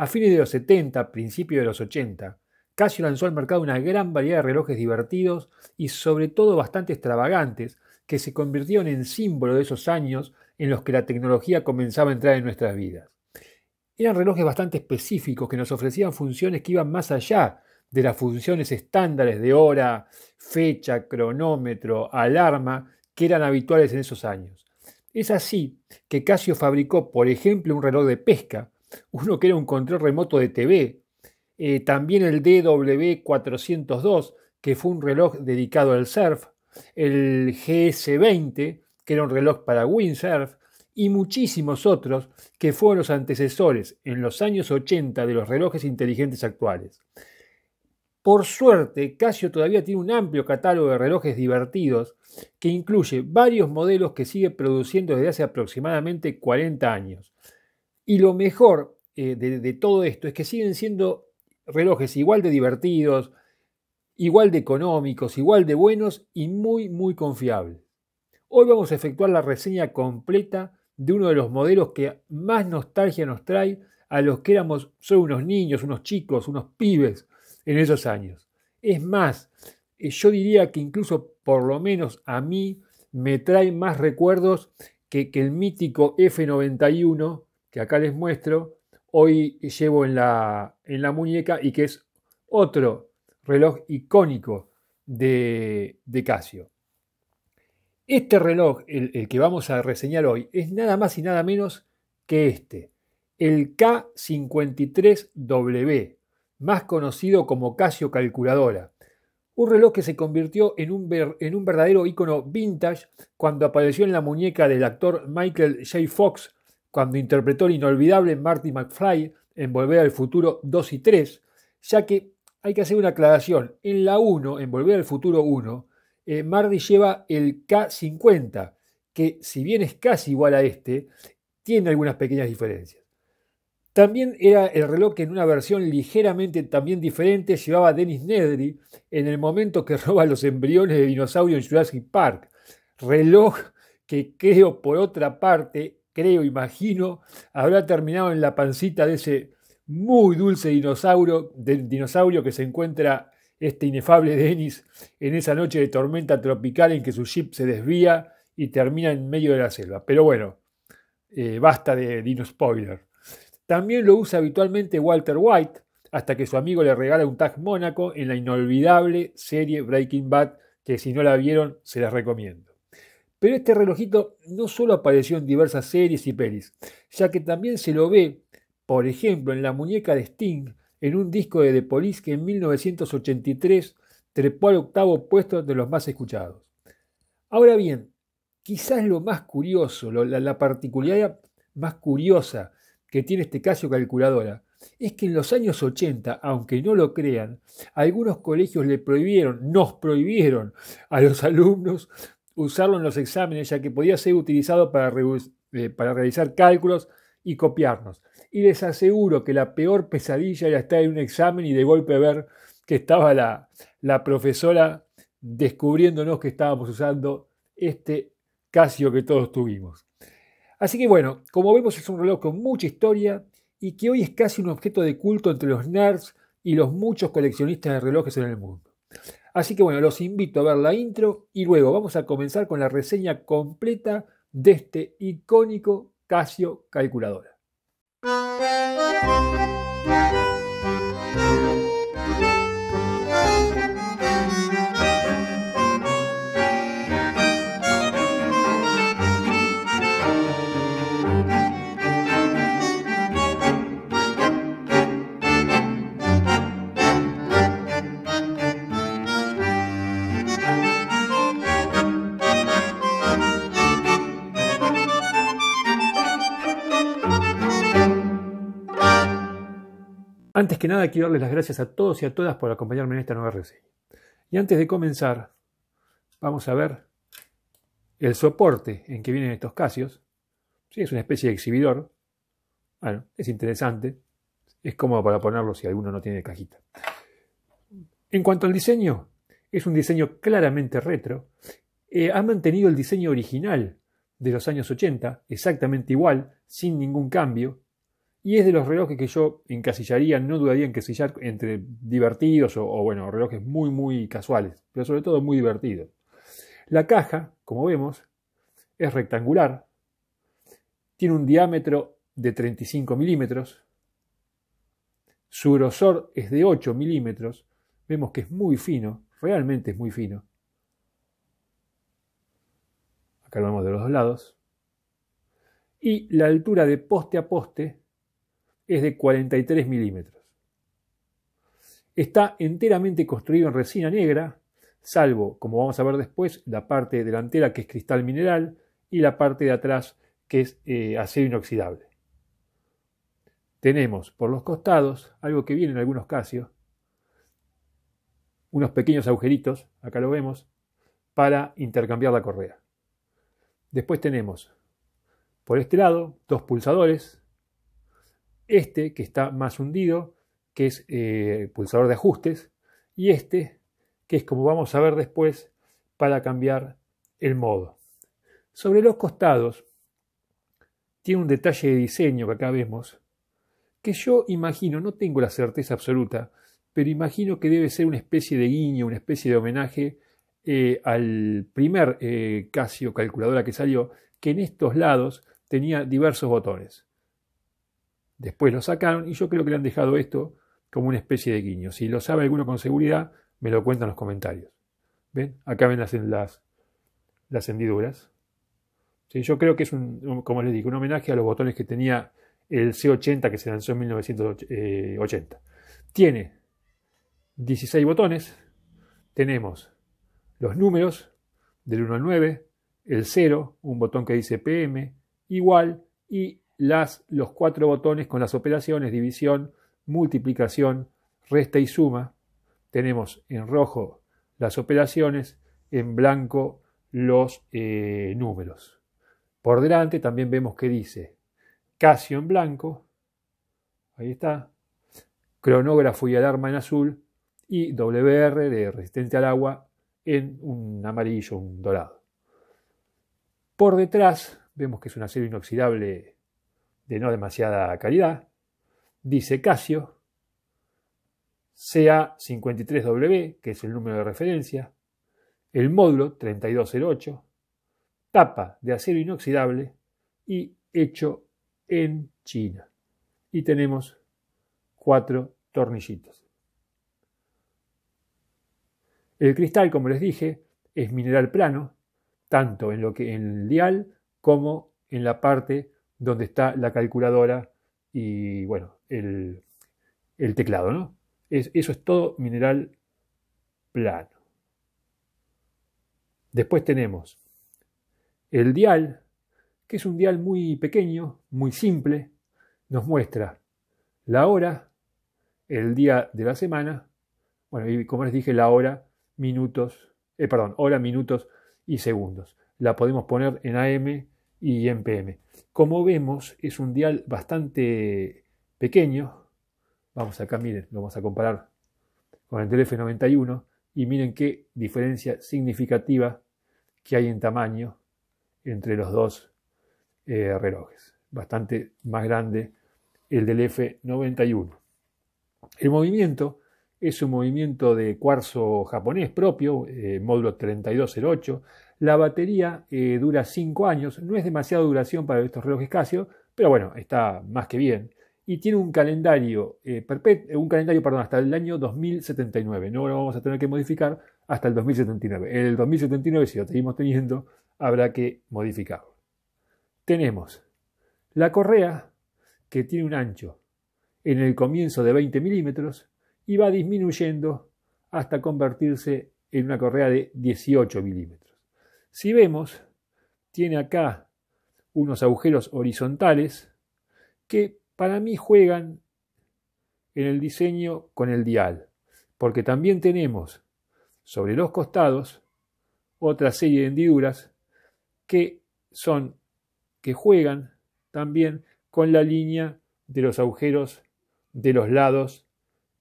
A fines de los 70, principios de los 80, Casio lanzó al mercado una gran variedad de relojes divertidos y sobre todo bastante extravagantes que se convirtieron en símbolo de esos años en los que la tecnología comenzaba a entrar en nuestras vidas. Eran relojes bastante específicos que nos ofrecían funciones que iban más allá de las funciones estándares de hora, fecha, cronómetro, alarma, que eran habituales en esos años. Es así que Casio fabricó, por ejemplo, un reloj de pesca uno que era un control remoto de TV, eh, también el DW402, que fue un reloj dedicado al surf, el GS20, que era un reloj para windsurf, y muchísimos otros que fueron los antecesores en los años 80 de los relojes inteligentes actuales. Por suerte, Casio todavía tiene un amplio catálogo de relojes divertidos que incluye varios modelos que sigue produciendo desde hace aproximadamente 40 años, y lo mejor eh, de, todo esto es que siguen siendo relojes igual de divertidos, igual de económicos, igual de buenos y muy, muy confiables. Hoy vamos a efectuar la reseña completa de uno de los modelos que más nostalgia nos trae a los que éramos solo unos niños, unos chicos, unos pibes en esos años. Es más, eh, yo diría que incluso por lo menos a mí me trae más recuerdos que, que el mítico F91 que acá les muestro, hoy llevo en la, en la muñeca y que es otro reloj icónico de, de Casio. Este reloj, el, que vamos a reseñar hoy, es nada más y nada menos que este, el K53W, más conocido como Casio Calculadora. Un reloj que se convirtió en un, en un verdadero icono vintage cuando apareció en la muñeca del actor Michael J. Fox cuando interpretó el inolvidable Marty McFly en Volver al Futuro 2 y 3, ya que hay que hacer una aclaración. En la 1, en Volver al Futuro 1, eh, Marty lleva el K50, que si bien es casi igual a este, tiene algunas pequeñas diferencias. También era el reloj que en una versión ligeramente también diferente llevaba Dennis Nedry en el momento que roba los embriones de dinosaurio en Jurassic Park. Reloj que creo por otra parte creo, imagino, habrá terminado en la pancita de ese muy dulce dinosaurio, del dinosaurio que se encuentra este inefable Dennis en esa noche de tormenta tropical en que su jeep se desvía y termina en medio de la selva. Pero bueno, eh, basta de Dino Spoiler. También lo usa habitualmente Walter White, hasta que su amigo le regala un tag Mónaco en la inolvidable serie Breaking Bad, que si no la vieron, se las recomiendo. Pero este relojito no solo apareció en diversas series y pelis, ya que también se lo ve, por ejemplo, en la muñeca de Sting, en un disco de The Police que en 1983 trepó al octavo puesto de los más escuchados. Ahora bien, quizás lo más curioso, la, particularidad más curiosa que tiene este caso calculadora, es que en los años 80, aunque no lo crean, algunos colegios le prohibieron, nos prohibieron a los alumnos usarlo en los exámenes, ya que podía ser utilizado para, eh, para realizar cálculos y copiarnos. Y les aseguro que la peor pesadilla era estar en un examen y de golpe ver que estaba la, la profesora descubriéndonos que estábamos usando este Casio que todos tuvimos. Así que bueno, como vemos es un reloj con mucha historia y que hoy es casi un objeto de culto entre los nerds y los muchos coleccionistas de relojes en el mundo. Así que bueno, los invito a ver la intro y luego vamos a comenzar con la reseña completa de este icónico Casio calculadora. Antes que nada, quiero darles las gracias a todos y a todas por acompañarme en esta nueva reseña. Y antes de comenzar, vamos a ver el soporte en que vienen estos casios. Sí, es una especie de exhibidor. Bueno, es interesante. Es cómodo para ponerlo si alguno no tiene cajita. En cuanto al diseño, es un diseño claramente retro. Eh, ha mantenido el diseño original de los años 80, exactamente igual, sin ningún cambio. Y es de los relojes que yo encasillaría, no dudaría en encasillar entre divertidos o, bueno, relojes muy, muy casuales, pero sobre todo muy divertidos. La caja, como vemos, es rectangular, tiene un diámetro de 35 milímetros, su grosor es de 8 milímetros, vemos que es muy fino, realmente es muy fino. Acá lo vemos de los dos lados. Y la altura de poste a poste es de 43 milímetros. Está enteramente construido en resina negra, salvo, como vamos a ver después, la parte delantera que es cristal mineral y la parte de atrás que es eh, acero inoxidable. Tenemos por los costados, algo que viene en algunos casos, unos pequeños agujeritos, acá lo vemos, para intercambiar la correa. Después tenemos por este lado dos pulsadores este que está más hundido, que es el eh, pulsador de ajustes, y este que es como vamos a ver después para cambiar el modo. Sobre los costados tiene un detalle de diseño que acá vemos, que yo imagino, no tengo la certeza absoluta, pero imagino que debe ser una especie de guiño, una especie de homenaje eh, al primer eh, Casio calculadora que salió, que en estos lados tenía diversos botones. Después lo sacaron y yo creo que le han dejado esto como una especie de guiño. Si lo sabe alguno con seguridad, me lo cuenta en los comentarios. ¿Ven? Acá ven las, las, hendiduras. yo creo que es como les digo, un homenaje a los botones que tenía el C80 que se lanzó en 1980. Eh, Tiene 16 botones. Tenemos los números del 1 al 9, el 0, un botón que dice PM, igual y los cuatro botones con las operaciones división, multiplicación, resta y suma. Tenemos en rojo las operaciones, en blanco los eh, números. Por delante también vemos que dice Casio en blanco, ahí está, cronógrafo y alarma en azul y WR de resistente al agua en un amarillo, un dorado. Por detrás vemos que es un acero inoxidable de no demasiada calidad, dice Casio, CA53W, que es el número de referencia, el módulo 3208, tapa de acero inoxidable y hecho en China. Y tenemos cuatro tornillitos. El cristal, como les dije, es mineral plano, tanto en lo que en el dial como en la parte donde está la calculadora y, bueno, el, teclado, ¿no? eso es todo mineral plano. Después tenemos el dial, que es un dial muy pequeño, muy simple, nos muestra la hora, el día de la semana, bueno, y como les dije, la hora, minutos, eh, perdón, hora, minutos y segundos. La podemos poner en AM y en PM. Como vemos, es un dial bastante pequeño. Vamos acá, miren, lo vamos a comparar con el f 91 y miren qué diferencia significativa que hay en tamaño entre los dos eh, relojes. Bastante más grande el del F91. El movimiento es un movimiento de cuarzo japonés propio, eh, módulo 3208, la batería eh, dura 5 años, no es demasiada duración para estos relojes Casio, pero bueno, está más que bien. Y tiene un calendario, eh, eh, un calendario perdón, hasta el año 2079. No lo vamos a tener que modificar hasta el 2079. En El 2079, si lo seguimos teniendo, habrá que modificarlo. Tenemos la correa, que tiene un ancho en el comienzo de 20 milímetros y va disminuyendo hasta convertirse en una correa de 18 milímetros. Si vemos, tiene acá unos agujeros horizontales que para mí juegan en el diseño con el dial, porque también tenemos sobre los costados otra serie de hendiduras que son que juegan también con la línea de los agujeros de los lados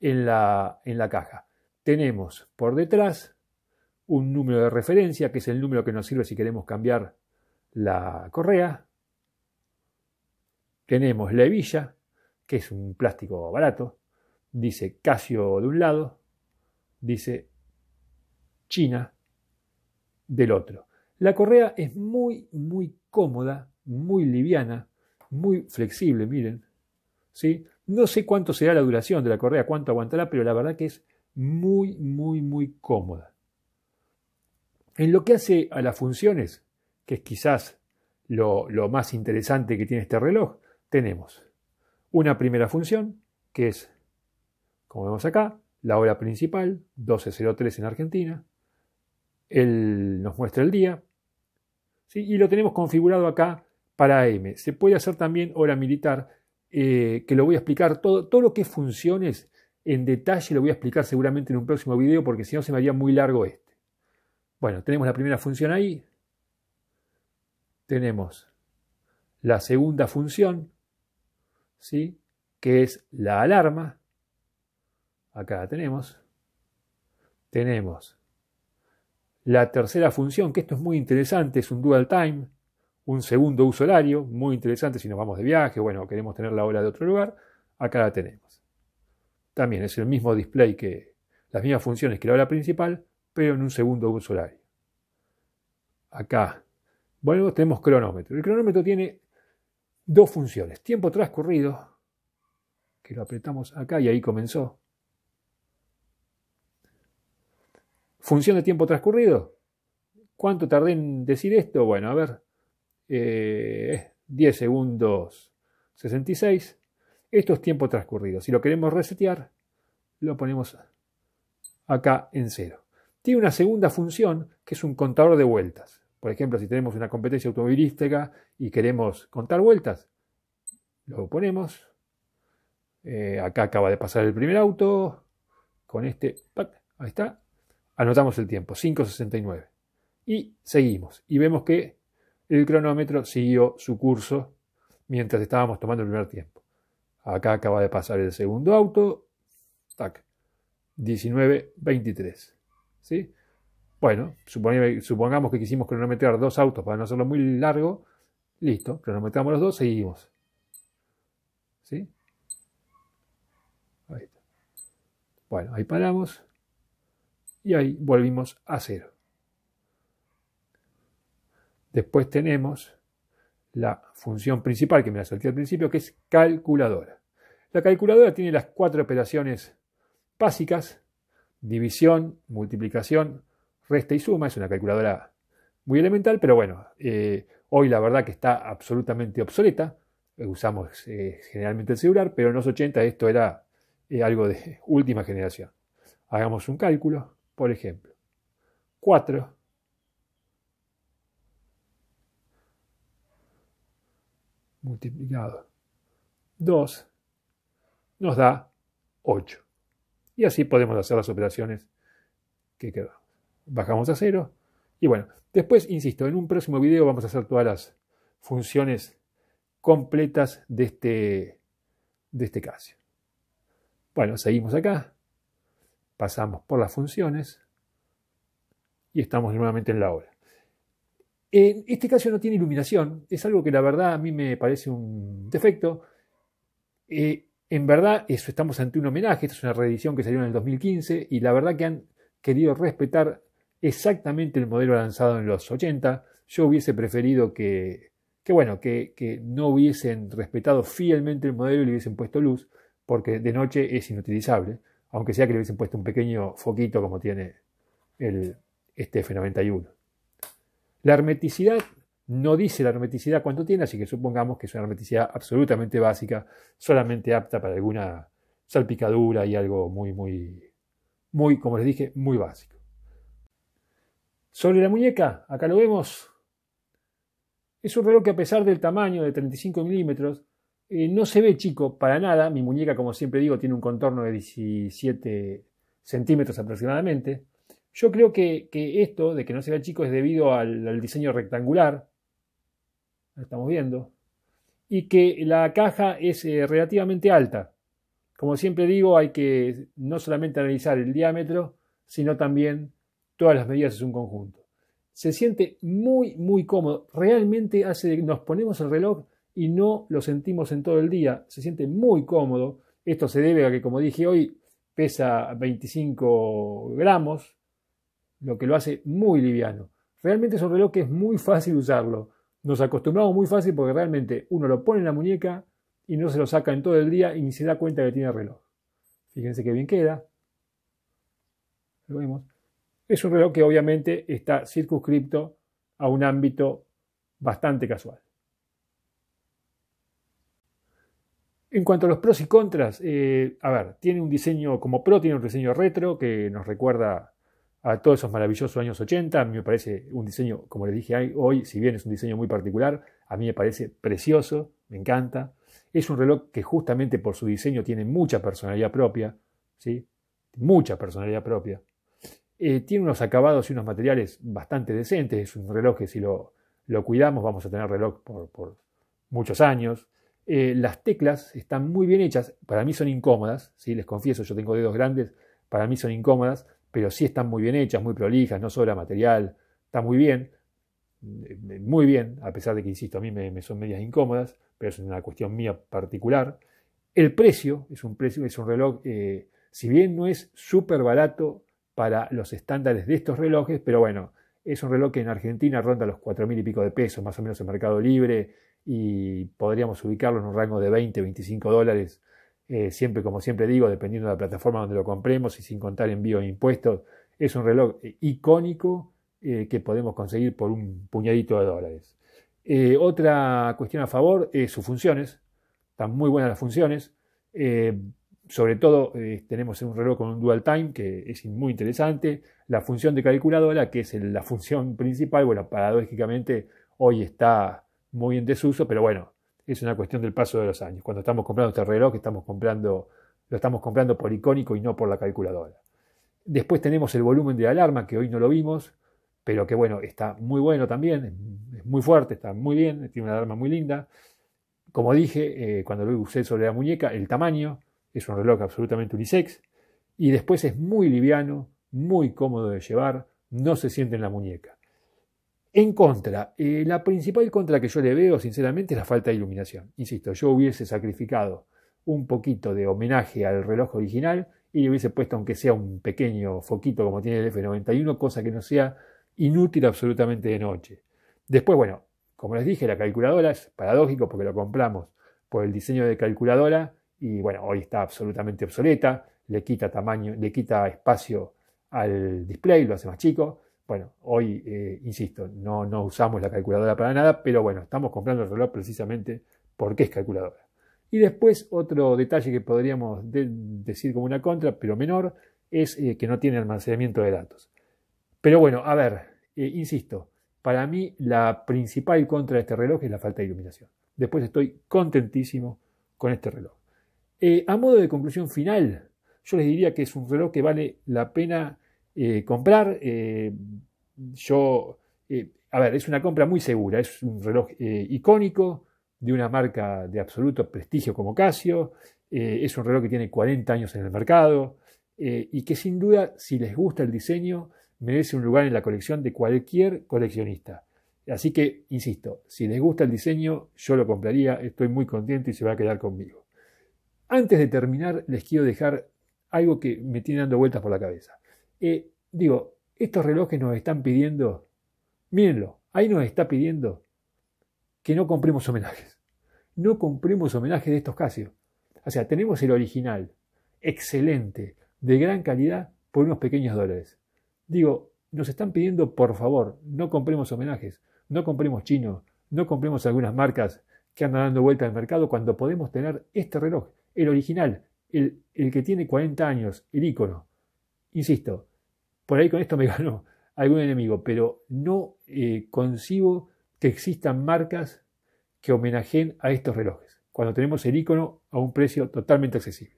en la, en la caja. Tenemos por detrás un número de referencia, que es el número que nos sirve si queremos cambiar la correa. Tenemos la hebilla, que es un plástico barato. Dice Casio de un lado, dice China del otro. La correa es muy, muy cómoda, muy liviana, muy flexible, miren. ¿sí? No sé cuánto será la duración de la correa, cuánto aguantará, pero la verdad que es muy, muy, muy cómoda. En lo que hace a las funciones, que es quizás lo, más interesante que tiene este reloj, tenemos una primera función, que es, como vemos acá, la hora principal, 12.03 en Argentina. Él nos muestra el día. Y lo tenemos configurado acá para M. Se puede hacer también hora militar, eh, que lo voy a explicar todo, todo lo que es funciones en detalle, lo voy a explicar seguramente en un próximo video, porque si no se me haría muy largo esto. Bueno, tenemos la primera función ahí. Tenemos la segunda función, ¿sí? que es la alarma. Acá la tenemos. Tenemos la tercera función, que esto es muy interesante, es un dual time, un segundo uso horario, muy interesante si nos vamos de viaje, bueno, queremos tener la hora de otro lugar, acá la tenemos. También es el mismo display que las mismas funciones que la hora principal, pero en un segundo uso horario. Acá, bueno, tenemos cronómetro. El cronómetro tiene dos funciones. Tiempo transcurrido, que lo apretamos acá y ahí comenzó. Función de tiempo transcurrido. ¿Cuánto tardé en decir esto? Bueno, a ver, 10 eh, segundos 66. Esto es tiempo transcurrido. Si lo queremos resetear, lo ponemos acá en cero tiene una segunda función que es un contador de vueltas. Por ejemplo, si tenemos una competencia automovilística y queremos contar vueltas, lo ponemos. Eh, acá acaba de pasar el primer auto. Con este, ahí está. Anotamos el tiempo, 5.69. Y seguimos. Y vemos que el cronómetro siguió su curso mientras estábamos tomando el primer tiempo. Acá acaba de pasar el segundo auto. Tac. 19.23. ¿sí? Bueno, supongamos que quisimos cronometrar dos autos para no hacerlo muy largo. Listo, cronometramos los dos, seguimos. Bueno, ahí paramos y ahí volvimos a cero. Después tenemos la función principal que me la solté al principio, que es calculadora. La calculadora tiene las cuatro operaciones básicas división, multiplicación, resta y suma. Es una calculadora muy elemental, pero bueno, eh, hoy la verdad que está absolutamente obsoleta. Usamos eh, generalmente el celular, pero en los 80 esto era eh, algo de última generación. Hagamos un cálculo, por ejemplo. 4 multiplicado 2 nos da 8 y así podemos hacer las operaciones que quedó. Bajamos a cero y bueno, después, insisto, en un próximo video vamos a hacer todas las funciones completas de este, de este caso Bueno, seguimos acá, pasamos por las funciones y estamos nuevamente en la hora. En este caso no tiene iluminación, es algo que la verdad a mí me parece un defecto. Eh, en verdad, eso, estamos ante un homenaje, esta es una reedición que salió en el 2015 y la verdad que han querido respetar exactamente el modelo lanzado en los 80. Yo hubiese preferido que, bueno, que, no hubiesen respetado fielmente el modelo y le hubiesen puesto luz, porque de noche es inutilizable, aunque sea que le hubiesen puesto un pequeño foquito como tiene el, este F91. La hermeticidad no dice la hermeticidad cuánto tiene, así que supongamos que es una hermeticidad absolutamente básica, solamente apta para alguna salpicadura y algo muy, muy, muy, como les dije, muy básico. Sobre la muñeca, acá lo vemos. Es un reloj que a pesar del tamaño de 35 milímetros, eh, no se ve chico para nada. Mi muñeca, como siempre digo, tiene un contorno de 17 centímetros aproximadamente. Yo creo que, esto de que no se ve chico es debido al diseño rectangular estamos viendo, y que la caja es eh, relativamente alta. Como siempre digo, hay que no solamente analizar el diámetro, sino también todas las medidas es un conjunto. Se siente muy, muy cómodo. Realmente hace, nos ponemos el reloj y no lo sentimos en todo el día. Se siente muy cómodo. Esto se debe a que, como dije hoy, pesa 25 gramos, lo que lo hace muy liviano. Realmente es un reloj que es muy fácil usarlo. Nos acostumbramos muy fácil porque realmente uno lo pone en la muñeca y no se lo saca en todo el día y ni se da cuenta que tiene reloj. Fíjense qué bien queda. vemos. Es un reloj que obviamente está circunscripto a un ámbito bastante casual. En cuanto a los pros y contras, eh, a ver, tiene un diseño como pro, tiene un diseño retro que nos recuerda a todos esos maravillosos años 80. A me parece un diseño, como les dije hoy, si bien es un diseño muy particular, a mí me parece precioso, me encanta. Es un reloj que justamente por su diseño tiene mucha personalidad propia, ¿sí? mucha personalidad propia. Eh, tiene unos acabados y unos materiales bastante decentes. Es un reloj que si lo, cuidamos vamos a tener reloj por, muchos años. Eh, las teclas están muy bien hechas. Para mí son incómodas, ¿sí? les confieso, yo tengo dedos grandes. Para mí son incómodas, pero sí están muy bien hechas, muy prolijas, no sobra material, está muy bien, mm, eh, muy bien, a pesar de que, insisto, a mí me, son medias incómodas, pero es una cuestión mía particular. El precio es un, precio, es un reloj, eh, si bien no es súper barato para los estándares de estos relojes, pero bueno, es un reloj que en Argentina ronda los mil y pico de pesos, más o menos en Mercado Libre, y podríamos ubicarlo en un rango de 20, 25 dólares eh, siempre, como siempre digo, dependiendo de la plataforma donde lo compremos y sin contar envío e impuestos, es un reloj eh, icónico eh, que podemos conseguir por un puñadito de dólares. otra cuestión a favor es sus funciones. Están muy buenas las funciones. sobre todo tenemos un reloj con un dual time que es muy interesante. La función de calculadora, que es la función principal, bueno, paradójicamente hoy está muy en desuso, pero bueno, es una cuestión del paso de los años. Cuando estamos comprando este reloj, estamos comprando, lo estamos comprando por icónico y no por la calculadora. Después tenemos el volumen de alarma, que hoy no lo vimos, pero que bueno, está muy bueno también, es muy fuerte, está muy bien, tiene una alarma muy linda. Como dije, eh, cuando lo usé sobre la muñeca, el tamaño, es un reloj absolutamente unisex. Y después es muy liviano, muy cómodo de llevar, no se siente en la muñeca. En contra, eh, la principal contra que yo le veo, sinceramente, es la falta de iluminación. Insisto, yo hubiese sacrificado un poquito de homenaje al reloj original y le hubiese puesto, aunque sea un pequeño foquito como tiene el F91, cosa que no sea inútil absolutamente de noche. Después, bueno, como les dije, la calculadora es paradójico porque lo compramos por el diseño de calculadora y bueno, hoy está absolutamente obsoleta, le quita tamaño, le quita espacio al display, lo hace más chico. Bueno, hoy, eh, insisto, no, no usamos la calculadora para nada, pero bueno, estamos comprando el reloj precisamente porque es calculadora. Y después otro detalle que podríamos decir como una contra, pero menor, es eh, que no tiene almacenamiento de datos. Pero bueno, a ver, eh, insisto, para mí la principal contra de este reloj es la falta de iluminación. Después estoy contentísimo con este reloj. a modo de conclusión final, yo les diría que es un reloj que vale la pena eh, comprar. Eh, yo, eh, a ver, es una compra muy segura, es un reloj icónico de una marca de absoluto prestigio como Casio, es un reloj que tiene 40 años en el mercado y que sin duda, si les gusta el diseño, merece un lugar en la colección de cualquier coleccionista. Así que, insisto, si les gusta el diseño, yo lo compraría, estoy muy contento y se va a quedar conmigo. Antes de terminar, les quiero dejar algo que me tiene dando vueltas por la cabeza. Eh, digo, estos relojes nos están pidiendo, mírenlo, ahí nos está pidiendo que no compremos homenajes. No compremos homenajes de estos Casio. O sea, tenemos el original, excelente, de gran calidad, por unos pequeños dólares. Digo, nos están pidiendo, por favor, no compremos homenajes, no compremos chino, no compremos algunas marcas que andan dando vuelta al mercado cuando podemos tener este reloj, el original, el, el que tiene 40 años, el ícono. Insisto, por ahí con esto me ganó algún enemigo, pero no eh, concibo que existan marcas que homenajeen a estos relojes, cuando tenemos el icono a un precio totalmente accesible.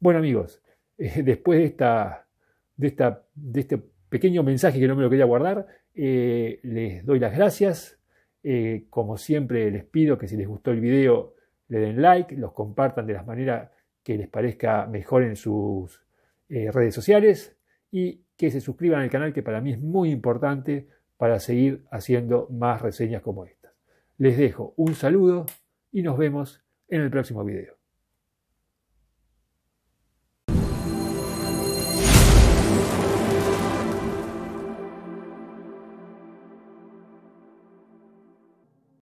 Bueno amigos, eh, después de, esta, de, esta, de este pequeño mensaje que no me lo quería guardar, eh, les doy las gracias. Eh, como siempre les pido que si les gustó el video le den like, los compartan de las maneras que les parezca mejor en sus redes sociales y que se suscriban al canal, que para mí es muy importante para seguir haciendo más reseñas como estas. Les dejo un saludo y nos vemos en el próximo video.